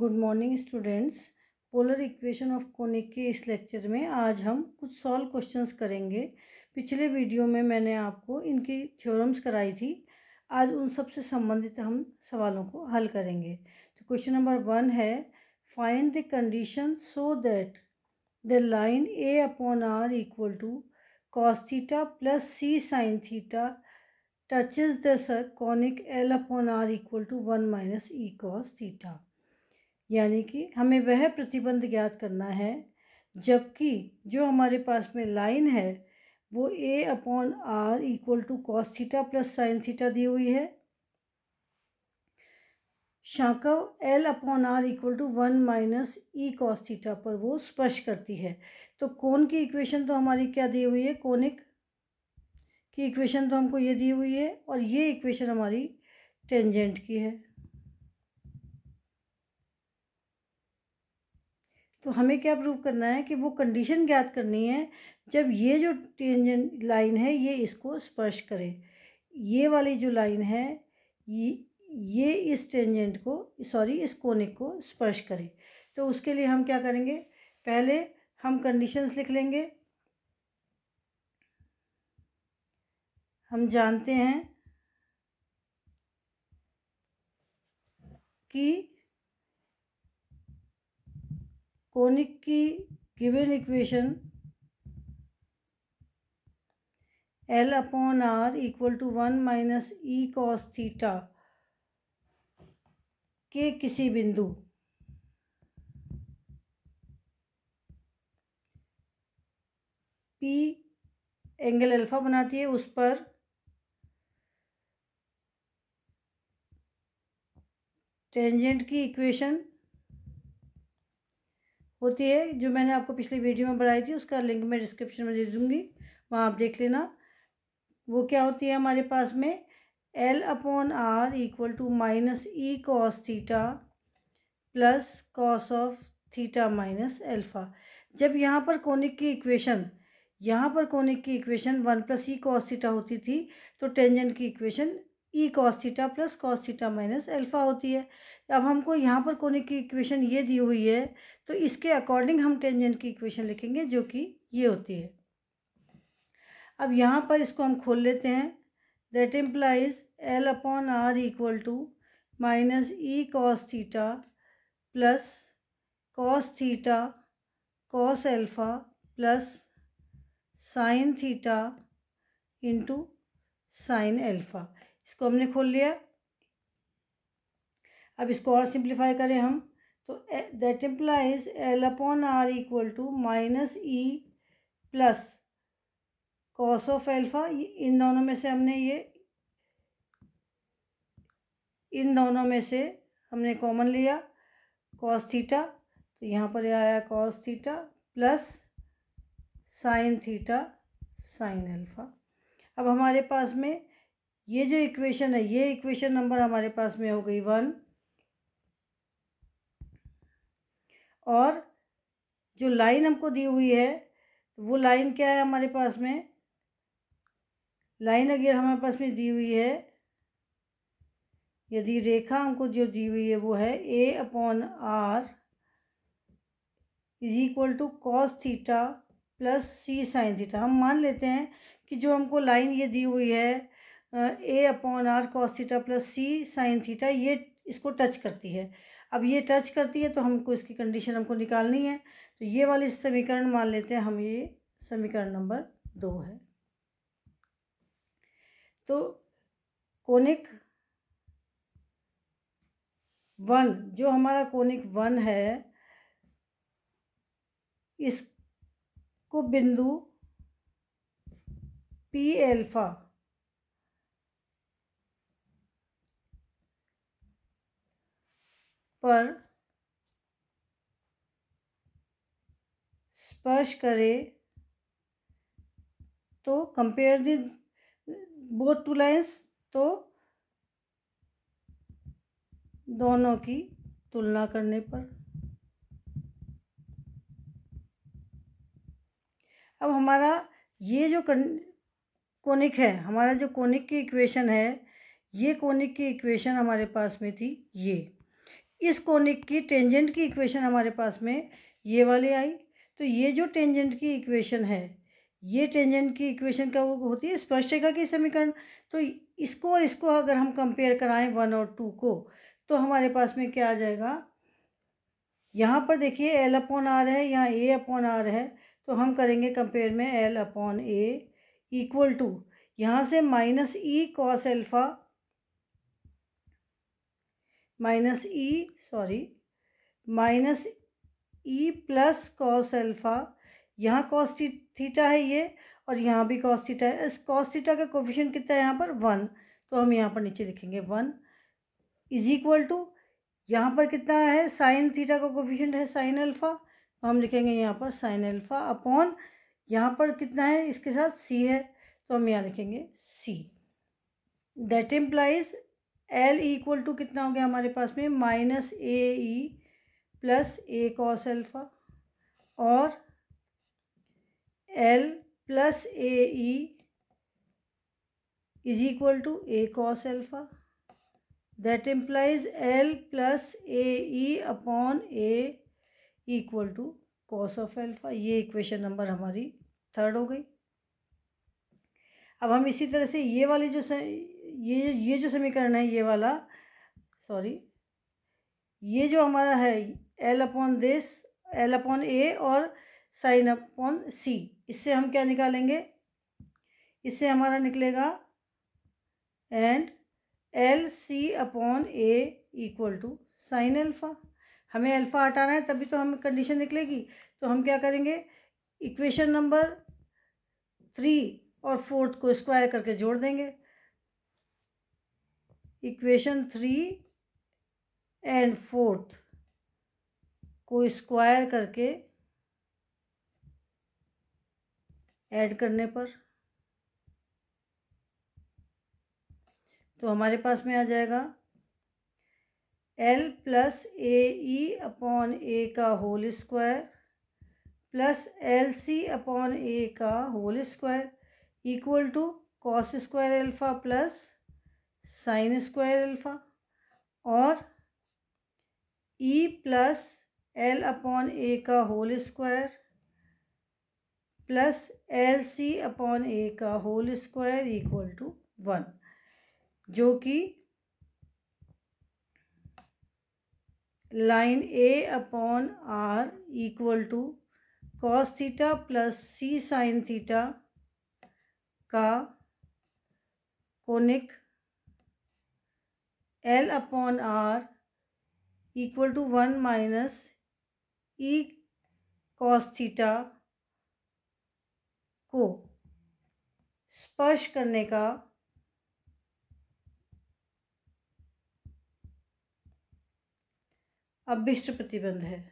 good morning students polar equation of conic के इस lecture में आज हम कुछ सॉल्व क्वेश्चंस करेंगे पिछले वीडियो में मैंने आपको इनकी थ्योरम्स कराई थी आज उन सब से संबंधित हम सवालों को हल करेंगे तो क्वेश्चन नंबर वन है find the condition so that the line A upon R equal to cos theta plus C sine theta touches the sir conic L upon R equal to one minus E cos theta यानी कि हमें वह प्रतिबंध ज्ञात करना है जबकि जो हमारे पास में लाइन है वो A upon R equal to cos theta plus sine theta दी हुई है शाखा L upon R equal to one minus E cos theta पर वो स्पर्श करती है तो कोण की इक्वेशन तो हमारी क्या दी हुई है कोनिक की इक्वेशन तो हमको ये दी हुई है और ये इक्वेशन हमारी टेंजेंट की है तो हमें क्या प्रूव करना है कि वो कंडीशन ज्ञात करनी है जब ये जो टेंजेंट लाइन है ये इसको स्पर्श करे ये वाली जो लाइन है ये ये इस टेंजेंट को सॉरी इस कोनिक को स्पर्श करे तो उसके लिए हम क्या करेंगे पहले हम कंडीशंस लिख लेंगे हम जानते हैं कि कोनिक की given equation L upon R equal to one minus E cos theta के किसी बिंदु पी एंगल अल्फा बनाती है उस पर टेंजेंट की इक्वेशन होती है जो मैंने आपको पिछली वीडियो में बनाई थी उसका लिंक मैं डिस्क्रिप्शन में दे दूँगी वहाँ आप देख लेना वो क्या होती है हमारे पास में L upon R equal to minus E cos theta plus cos of theta minus alpha जब यहाँ पर कोनिक की इक्वेशन यहाँ पर कोनिक की equation one plus E cos theta होती थी तो टेंजेंट की equation E cos theta plus cos theta minus alpha होती है अब हमको यहाँ पर कोने की इक्वेशन ये दी हुई है तो इसके अकॉर्डिंग हम टेंजेंट की इक्वेशन लिखेंगे जो कि ये होती है अब यहाँ पर इसको हम खोल लेते हैं that implies L upon R equal to minus E cos theta plus cos theta cos alpha plus sine theta into sine alpha इसको हमने खोल लिया अब इसको और सिंप्लीफाई करें हम तो that implies L upon R equal to minus E plus cos of alpha इन दोनों में से हमने ये इन दोनों में से हमने कॉमन लिया कॉस थीटा तो यहाँ पर आया cos theta plus sine theta sine alpha अब हमारे पास में ये जो इक्वेशन है ये इक्वेशन नंबर हमारे पास में हो गई वन और जो लाइन हमको दी हुई है वो लाइन क्या है हमारे पास में लाइन अगर हमारे पास में दी हुई है यदि रेखा हमको जो दी हुई है वो है A upon R is equal to cos theta plus C sine theta हम मान लेते हैं कि जो हमको लाइन ये दी हुई है A upon R cos theta plus C sine theta ये इसको टच करती है अब ये टच करती है तो हमको इसकी कंडीशन हमको निकालनी है तो ये वाले समीकरण मान लेते हैं हम ये समीकरण नंबर दो है तो कोनिक वन जो हमारा कोनिक वन है इसको बिंदु पी एल्फ़ा पर स्पर्श करें तो compare the both two lines तो दोनों की तुलना करने पर अब हमारा ये जो कोनिक है हमारा जो कोनिक की इक्वेशन है ये कोनिक की इक्वेशन हमारे पास में थी ये इस कोनिक की टेंजेंट की इक्वेशन हमारे पास में ये वाले आई तो ये जो टेंजेंट की इक्वेशन है ये टेंजेंट की इक्वेशन का वो होती है स्पर्शिका की समीकरण तो इसको और इसको अगर हम कंपेयर कराएं वन और टू को तो हमारे पास में क्या आ जाएगा यहाँ पर देखिए एल अपॉन आर है यहाँ ए अपॉन आर है तो हम करेंगे कंपेयर में L upon A equal to यहाँ से minus E cos alpha minus E sorry minus E plus cos alpha यहाँ कॉस थीटा है ये और यहाँ भी कॉस थीटा है इस कॉस थीटा का कोफिशन कितना है यहाँ पर वन तो हम यहाँ पर नीचे लिखेंगे वन इज इक्वल टू यहाँ पर कितना है साइन थीटा का कोफिशेंट है साइन अल्फ़ा तो हम लिखेंगे यहाँ पर साइन अल्फ़ा अपॉन यहाँ पर कितना है इसके साथ सी है तो हम यहाँ लिखेंगे C that implies L equal to कितना हो गया हमारे पास में minus A E plus A cos alpha और L plus A E is equal to A cos alpha that implies L plus A E upon A equal to cos of alpha ये equation number हमारी third हो गई अब हम इसी तरह से ये वाली जो ये ये जो समीकरण है ये वाला सॉरी ये जो हमारा है एल अपॉन देश एल अपॉन ए और साइन अपॉन सी इससे हम क्या निकालेंगे इससे हमारा निकलेगा and L C upon A equal to sine alpha हमें अल्फ़ा हटाना है तभी तो हम कंडीशन निकलेगी तो हम क्या करेंगे इक्वेशन नंबर थ्री और फोर्थ को स्क्वायर करके जोड़ देंगे इक्वेशन थ्री एंड फोर्थ को स्क्वायर करके ऐड करने पर तो हमारे पास में आ जाएगा L plus A E upon A का whole square plus L C upon A का whole square equal to cos square alpha plus sine square alpha और E plus L upon A का whole square plus L C upon A का whole square equal to one जो कि line A upon R equal to cos theta plus C sine theta का conic L upon R equal to one minus E cos theta को स्पर्श करने का अभिष्ट प्रतिबंध है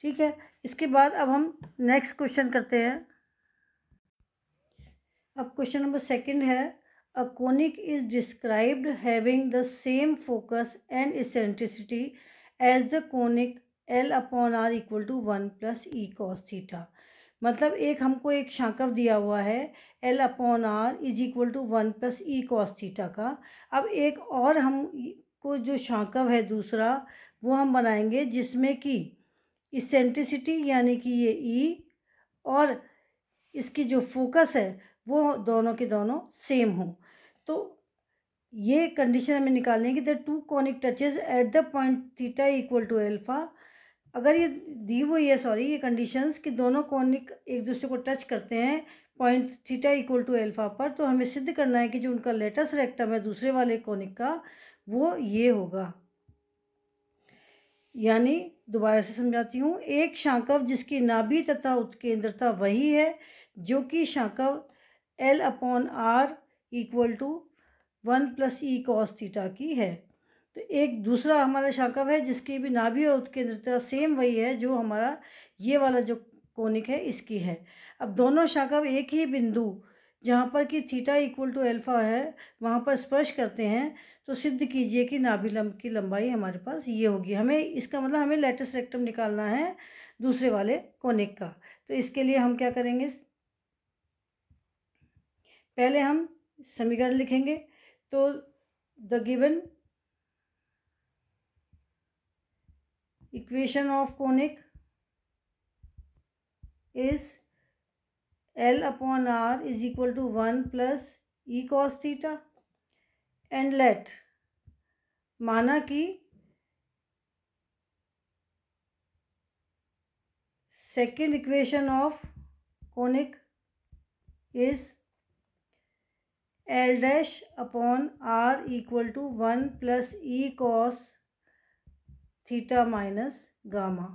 ठीक है इसके बाद अब हम नेक्स्ट क्वेश्चन करते हैं अब क्वेश्चन नंबर सेकंड है a conic is described having the same focus and eccentricity as the conic L upon R equal to one plus E cos theta मतलब एक हमको एक शाकव दिया हुआ है L upon R is equal to one plus E cos theta का अब एक और हम को जो शाकव है दूसरा वो हम बनाएंगे जिसमें कि इसेंट्रिसिटी यानी कि ये ई e और इसकी जो फोकस है वो दोनों के दोनों सेम हों तो ये कंडीशन हमें निकालनी है कि the two conic touches at the point theta equal to alpha अगर ये दी हुई है सॉरी ये कंडीशंस कि दोनों कॉनिक एक दूसरे को टच करते हैं point theta equal to alpha पर तो हमें सिद्ध करना है कि जो उनका लेटेस्ट रेक्टम है दूसरे वाले कॉनिक का वो ये होगा यानी दोबारा से समझाती हूँ एक शांकव जिसकी नाभि तथा उत्केंद्रता वही है जो कि शांकव L upon R equal to one plus E cos theta की है तो एक दूसरा हमारा शाखव है जिसकी भी नाभि और उत्केंद्रता सेम वही है जो हमारा ये वाला जो कोनिक है इसकी है अब दोनों शाखव एक ही बिंदु जहाँ पर कि थीटा इक्वल टू अल्फ़ा है वहाँ पर स्पर्श करते हैं तो सिद्ध कीजिए कि नाभिलंब की लंबाई हमारे पास ये होगी हमें इसका मतलब हमें लेटेस्ट रेक्टम निकालना है दूसरे वाले कोनिक का तो इसके लिए हम क्या करेंगे पहले हम समीकरण लिखेंगे तो the given equation of conic is L upon R is equal to one plus E cos theta and let माना कि second equation of conic is L dash upon R equal to one plus E cos theta minus gamma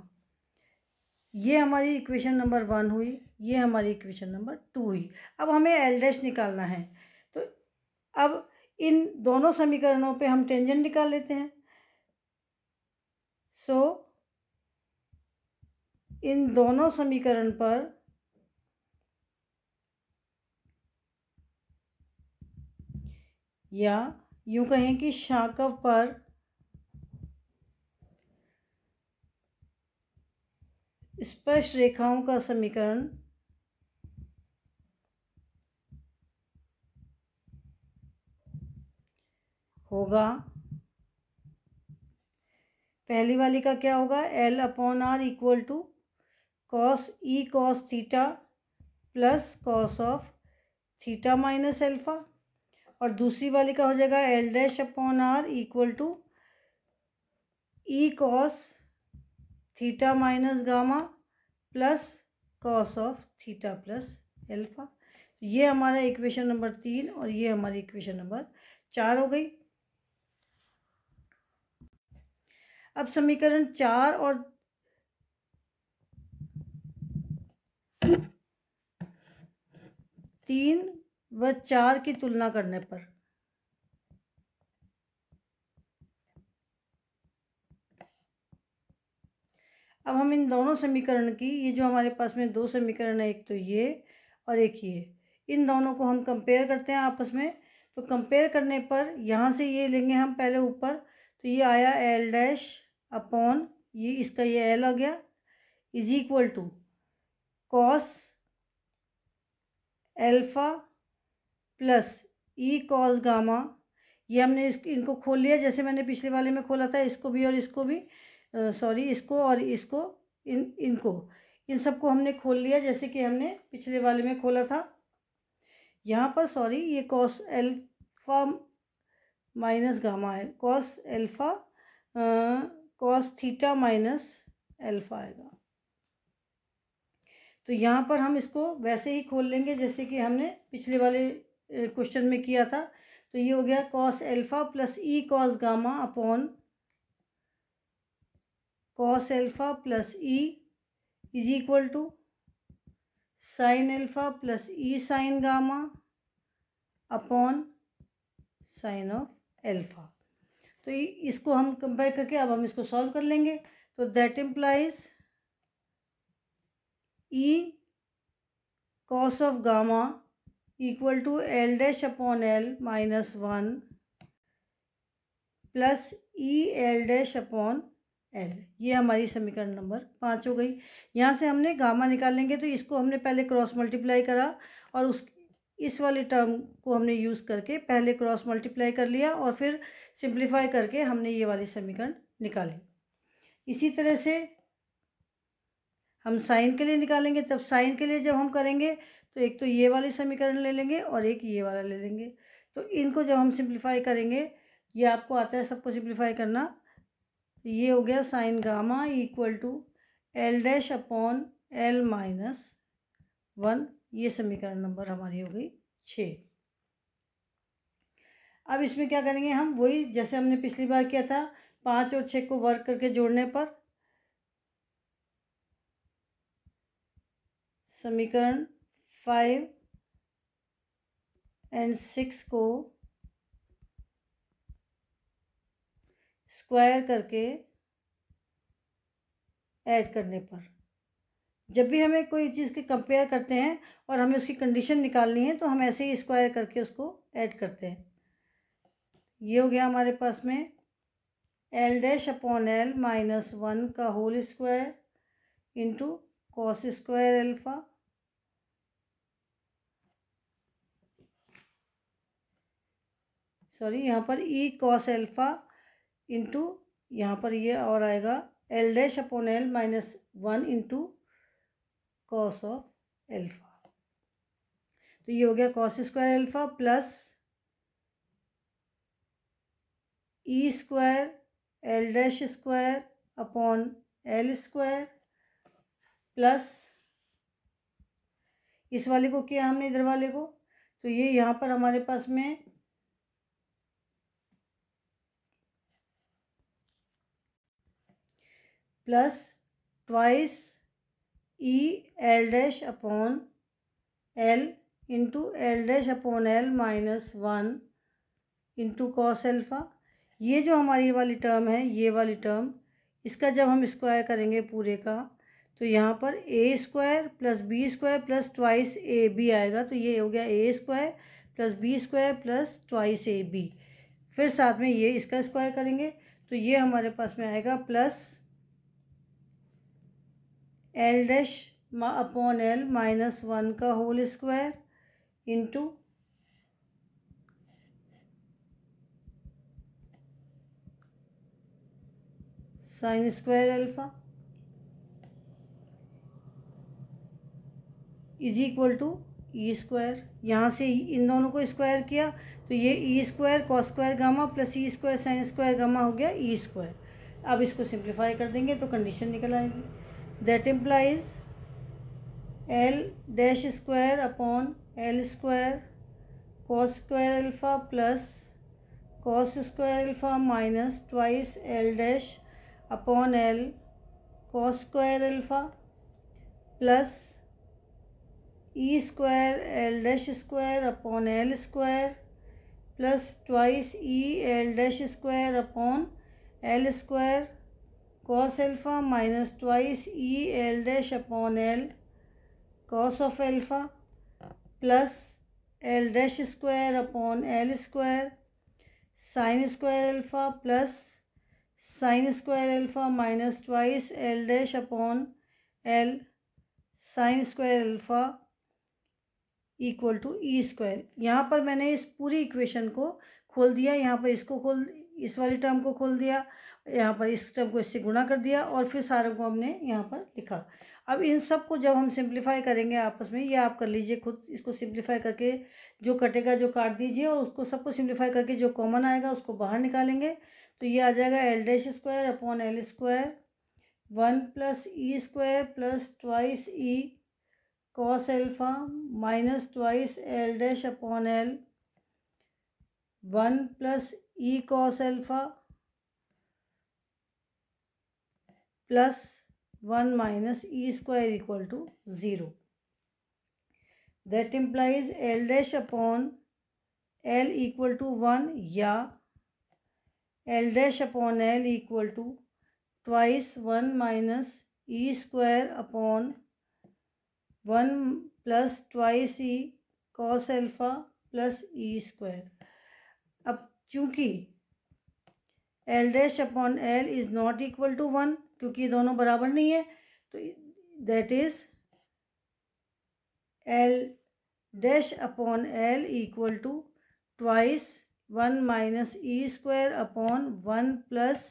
ये हमारी equation number one हुई ये हमारी equation number two हुई अब हमें एल डैश निकालना है तो अब इन दोनों समीकरणों पे हम टेंजेंट निकाल लेते हैं सो so, इन दोनों समीकरण पर या यूं कहें कि शाकव पर स्पर्श रेखाओं का समीकरण होगा पहली वाली का क्या होगा L upon R equal to cos E cos theta plus cos of theta minus alpha और दूसरी वाली का हो जाएगा L dash upon R equal to E cos theta minus gamma plus cos of theta plus alpha ये हमारा equation number तीन और ये हमारी इक्वेशन नंबर चार हो गई अब समीकरण चार और तीन व चार की तुलना करने पर अब हम इन दोनों समीकरण की ये जो हमारे पास में दो समीकरण है एक तो ये और एक ये इन दोनों को हम कंपेयर करते हैं आपस में तो कंपेयर करने पर यहाँ से ये लेंगे हम पहले ऊपर तो ये आया एल डैश अपॉन ये इसका ये एल आ गया is equal to cos alpha plus E cos gamma ये हमने इस इनको खोल लिया जैसे मैंने पिछले वाले में खोला था इसको भी और इसको भी सॉरी इसको और इसको इन इनको इन सबको हमने खोल लिया जैसे कि हमने पिछले वाले में खोला था यहाँ पर सॉरी ये कॉस एल्फा माइनस गामा है cos alpha cos theta minus alpha आएगा तो यहाँ पर हम इसको वैसे ही खोल लेंगे जैसे कि हमने पिछले वाले क्वेश्चन में किया था तो ये हो गया cos alpha plus E cos gamma upon cos alpha plus E is equal to sine alpha plus E sine gamma upon sine of alpha तो इसको हम कंपेयर करके अब हम इसको सॉल्व कर लेंगे तो that implies E cos of gamma equal to L dash upon L minus one plus E L dash upon L ये हमारी समीकरण नंबर पाँच हो गई यहाँ से हमने गामा निकालेंगे तो इसको हमने पहले क्रॉस मल्टीप्लाई करा और उस इस वाले टर्म को हमने यूज़ करके पहले क्रॉस मल्टीप्लाई कर लिया और फिर सिंप्लीफाई करके हमने ये वाले समीकरण निकाले इसी तरह से हम साइन के लिए निकालेंगे तब साइन के लिए जब हम करेंगे तो एक तो ये वाली समीकरण ले लेंगे और एक ये वाला ले लेंगे तो इनको जब हम सिंप्लीफाई करेंगे ये आपको आता है सबको सिंप्लीफाई करना तो ये हो गया sine gamma equal to L dash upon L minus one ये समीकरण नंबर हमारी हो गई छः अब इसमें क्या करेंगे हम वही जैसे हमने पिछली बार किया था पाँच और छः को वर्क करके जोड़ने पर समीकरण फाइव एंड सिक्स को स्क्वायर करके ऐड करने पर जब भी हमें कोई चीज़ की कंपेयर करते हैं और हमें उसकी कंडीशन निकालनी है तो हम ऐसे ही स्क्वायर करके उसको ऐड करते हैं ये हो गया हमारे पास में L dash upon L minus one का whole square into cos square alpha sorry यहाँ पर ई कॉस एल्फ़ा इंटू यहाँ पर ये और आएगा L dash upon L minus one into cos of alpha तो ये हो गया cos square alpha plus E square L dash square upon L square plus इस वाले को किया हमने इधर वाले को तो ये यहाँ पर हमारे पास में plus twice E L dash upon L into L dash upon L minus one into cos alpha ये जो हमारी वाली टर्म है ये वाली टर्म इसका जब हम स्क्वायर करेंगे पूरे का तो यहाँ पर A square plus B square plus twice A B आएगा तो ये हो गया A square plus B square plus twice A B फिर साथ में ये इसका स्क्वायर करेंगे तो ये हमारे पास में आएगा plus L dash upon L minus one का whole square into sine square alpha is equal to E square यहाँ से इन दोनों को स्क्वायर किया तो ये E square cos square gamma plus E square sine square gamma हो गया ई e स्क्वायर अब इसको सिंप्लीफाई कर देंगे तो कंडीशन निकल आएगी that implies L dash square upon L square cos square alpha plus cos square alpha minus twice L dash upon L cos square alpha plus E square L dash square upon L square plus twice E L dash square upon L square cos alpha minus twice e l dash upon l cos of alpha plus l dash square upon l square sin square alpha plus sin square alpha minus twice l dash upon l sin square alpha equal to E square यहाँ पर मैंने इस पूरी equation को खोल दिया यहाँ पर इसको खोल इस वाली टर्म को खोल दिया यहाँ पर इस टर्म को इससे गुणा कर दिया और फिर सारों को हमने यहाँ पर लिखा अब इन सब को जब हम सिंप्लीफाई करेंगे आपस में ये आप कर लीजिए खुद इसको सिंप्लीफाई करके जो कटेगा जो काट दीजिए और उसको सबको सिंप्लीफाई करके जो कॉमन आएगा उसको बाहर निकालेंगे तो ये आ जाएगा L dash square upon L square one plus E square plus twice E cos alpha minus twice L dash upon L one plus E cos alpha plus one minus E square equal to zero that implies L dash upon L equal to one या L dash upon L equal to twice one minus E square upon one plus twice E cos alpha plus E square अब चूँकि L dash upon L is not equal to one क्योंकि ये दोनों बराबर नहीं है तो that is L dash upon L equal to twice one minus E square upon one plus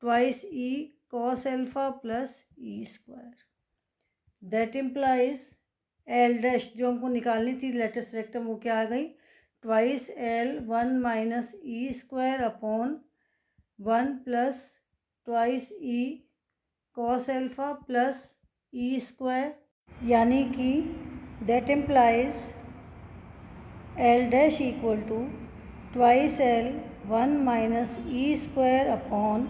twice E cos alpha plus E square that implies L dash जो हमको निकालनी थी लेटेस्ट रेक्टम वो क्या आ गई twice L one minus E square upon one plus twice E cos alpha plus E square यानी कि that implies L dash equal to twice L one minus E square upon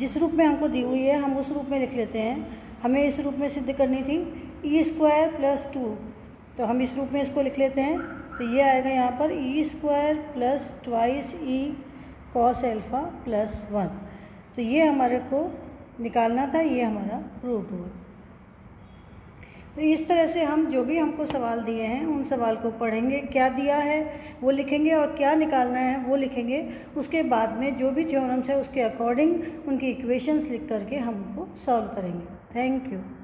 जिस रूप में हमको दी हुई है हम उस रूप में लिख लेते हैं हमें इस रूप में सिद्ध करनी थी ई स्क्वायर प्लस टू तो हम इस रूप में इसको लिख लेते हैं तो ये आएगा यहाँ पर E square plus twice E cos alpha plus one तो ये हमारे को निकालना था ये हमारा प्रूफ हुआ तो इस तरह से हम जो भी हमको सवाल दिए हैं उन सवाल को पढ़ेंगे क्या दिया है वो लिखेंगे और क्या निकालना है वो लिखेंगे उसके बाद में जो भी थ्योरम्स है उसके अकॉर्डिंग उनकी इक्वेशंस लिख करके हमको सॉल्व करेंगे थैंक यू